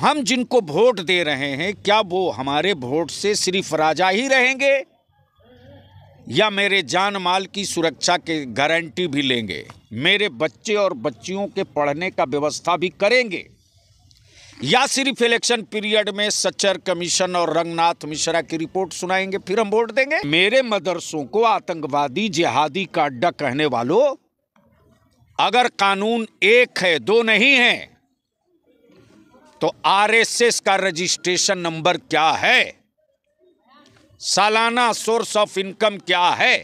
हम जिनको वोट दे रहे हैं क्या वो हमारे वोट से सिर्फ राजा ही रहेंगे या मेरे जान माल की सुरक्षा के गारंटी भी लेंगे मेरे बच्चे और बच्चियों के पढ़ने का व्यवस्था भी करेंगे या सिर्फ इलेक्शन पीरियड में सच्चर कमीशन और रंगनाथ मिश्रा की रिपोर्ट सुनाएंगे फिर हम वोट देंगे मेरे मदरसों को आतंकवादी जिहादी का अड्डा कहने वालों अगर कानून एक है दो नहीं है तो आरएसएस का रजिस्ट्रेशन नंबर क्या है सालाना सोर्स ऑफ इनकम क्या है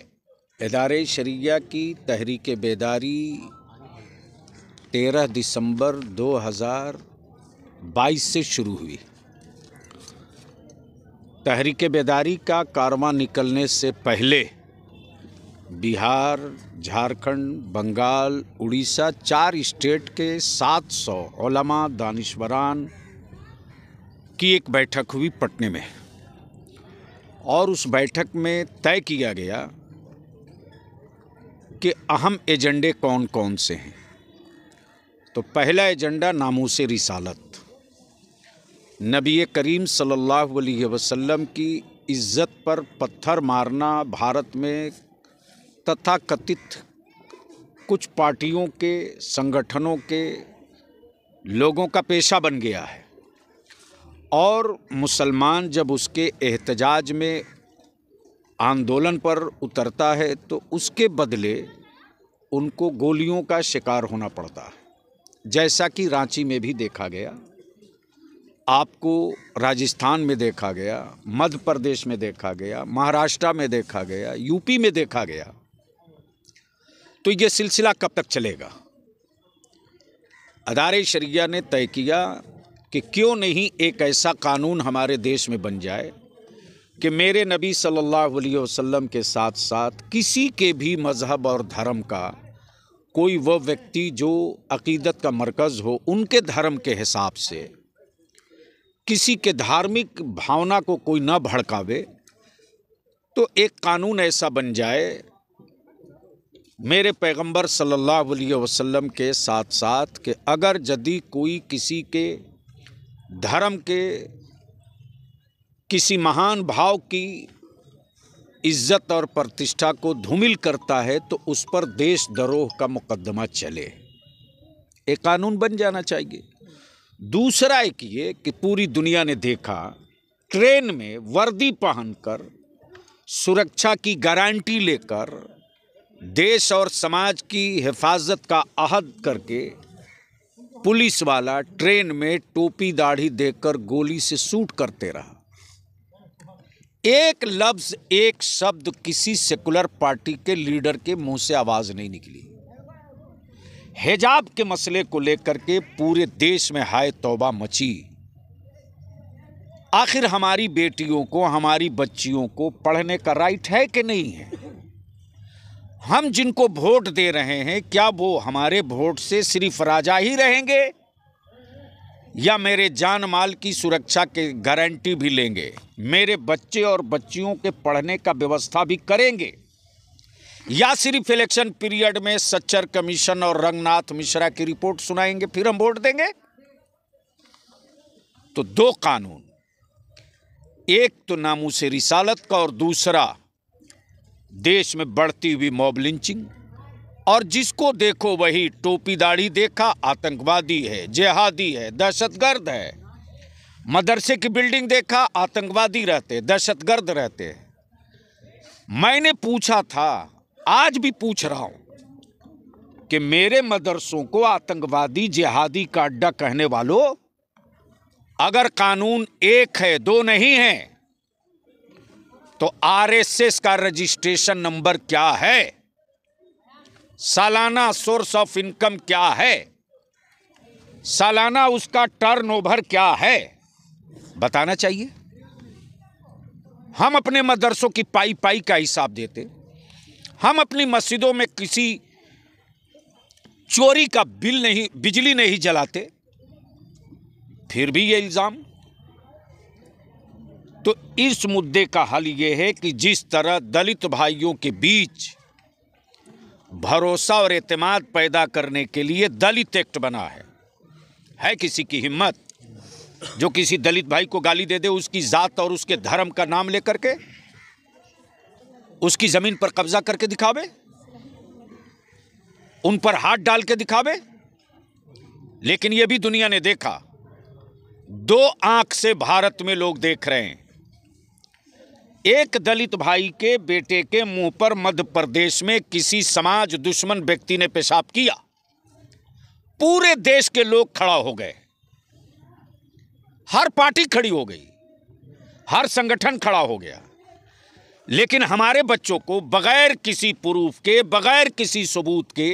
इदारे शरिया की तहरीक बेदारी तेरह दिसंबर 2022 से शुरू हुई तहरीक बेदारी का कारवा निकलने से पहले बिहार झारखंड बंगाल उड़ीसा चार स्टेट के 700 सौ ओलमा दानश्वरान की एक बैठक हुई पटने में और उस बैठक में तय किया गया कि अहम एजेंडे कौन कौन से हैं तो पहला एजेंडा नामोश रिसालत नबी करीम सल्लल्लाहु अलैहि वसल्लम की इज़्ज़त पर पत्थर मारना भारत में तथाकथित कुछ पार्टियों के संगठनों के लोगों का पेशा बन गया है और मुसलमान जब उसके एहतजाज में आंदोलन पर उतरता है तो उसके बदले उनको गोलियों का शिकार होना पड़ता है जैसा कि रांची में भी देखा गया आपको राजस्थान में देखा गया मध्य प्रदेश में देखा गया महाराष्ट्र में देखा गया यूपी में देखा गया तो ये सिलसिला कब तक चलेगा अदार शरिया ने तय किया कि क्यों नहीं एक ऐसा कानून हमारे देश में बन जाए कि मेरे नबी सल्लल्लाहु अलैहि वसल्लम के साथ साथ किसी के भी मज़हब और धर्म का कोई वह व्यक्ति जो अकीदत का मरकज़ हो उनके धर्म के हिसाब से किसी के धार्मिक भावना को कोई ना भड़कावे तो एक कानून ऐसा बन जाए मेरे पैगंबर सल्लल्लाहु अलैहि वसल्लम के साथ साथ कि अगर यदि कोई किसी के धर्म के किसी महान भाव की इज्जत और प्रतिष्ठा को धूमिल करता है तो उस पर देश दरोह का मुकदमा चले एक कानून बन जाना चाहिए दूसरा एक ये कि पूरी दुनिया ने देखा ट्रेन में वर्दी पहनकर सुरक्षा की गारंटी लेकर देश और समाज की हिफाजत का अहद करके पुलिस वाला ट्रेन में टोपी दाढ़ी देकर गोली से सूट करते रहा एक लफ्ज एक शब्द किसी सेकुलर पार्टी के लीडर के मुंह से आवाज नहीं निकली हिजाब के मसले को लेकर के पूरे देश में हाय तौबा मची आखिर हमारी बेटियों को हमारी बच्चियों को पढ़ने का राइट है कि नहीं है हम जिनको वोट दे रहे हैं क्या वो हमारे वोट से सिर्फ राजा ही रहेंगे या मेरे जान माल की सुरक्षा के गारंटी भी लेंगे मेरे बच्चे और बच्चियों के पढ़ने का व्यवस्था भी करेंगे या सिर्फ इलेक्शन पीरियड में सच्चर कमीशन और रंगनाथ मिश्रा की रिपोर्ट सुनाएंगे फिर हम वोट देंगे तो दो कानून एक तो नामू से रिसालत का और दूसरा देश में बढ़ती हुई मॉब लिंचिंग और जिसको देखो वही टोपी दाढ़ी देखा आतंकवादी है जेहादी है दहशतगर्द है मदरसे की बिल्डिंग देखा आतंकवादी रहते दहशतगर्द रहते मैंने पूछा था आज भी पूछ रहा हूं कि मेरे मदरसों को आतंकवादी जिहादी का अड्डा कहने वालों अगर कानून एक है दो नहीं है तो आरएसएस का रजिस्ट्रेशन नंबर क्या है सालाना सोर्स ऑफ इनकम क्या है सालाना उसका टर्नओवर क्या है बताना चाहिए हम अपने मदरसों की पाई पाई का हिसाब देते हम अपनी मस्जिदों में किसी चोरी का बिल नहीं बिजली नहीं जलाते फिर भी ये इल्ज़ाम तो इस मुद्दे का हल ये है कि जिस तरह दलित भाइयों के बीच भरोसा और एतमाद पैदा करने के लिए दलित एक्ट बना है है किसी की हिम्मत जो किसी दलित भाई को गाली दे दे उसकी ज़ात और उसके धर्म का नाम लेकर के उसकी ज़मीन पर कब्जा करके दिखावे उन पर हाथ डाल के दिखावे लेकिन यह भी दुनिया ने देखा दो आंख से भारत में लोग देख रहे हैं एक दलित भाई के बेटे के मुंह पर मध्य प्रदेश में किसी समाज दुश्मन व्यक्ति ने पेशाब किया पूरे देश के लोग खड़ा हो गए हर पार्टी खड़ी हो गई हर संगठन खड़ा हो गया लेकिन हमारे बच्चों को बगैर किसी प्रूफ के बगैर किसी सबूत के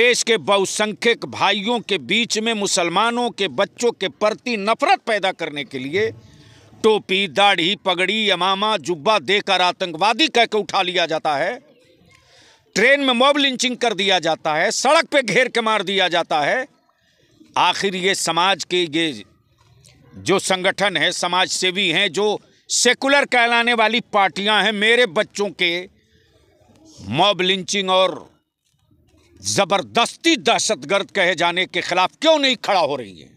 देश के बहुसंख्यक भाइयों के बीच में मुसलमानों के बच्चों के प्रति नफरत पैदा करने के लिए टोपी दाढ़ी पगड़ी यमामा जुब्बा देकर आतंकवादी कह के उठा लिया जाता है ट्रेन में मॉब लिंचिंग कर दिया जाता है सड़क पे घेर के मार दिया जाता है आखिर ये समाज के ये जो संगठन है समाज सेवी हैं जो सेकुलर कहलाने वाली पार्टियां हैं मेरे बच्चों के मॉब लिंचिंग और ज़बरदस्ती दहशतगर्द कहे जाने के ख़िलाफ़ क्यों नहीं खड़ा हो रही है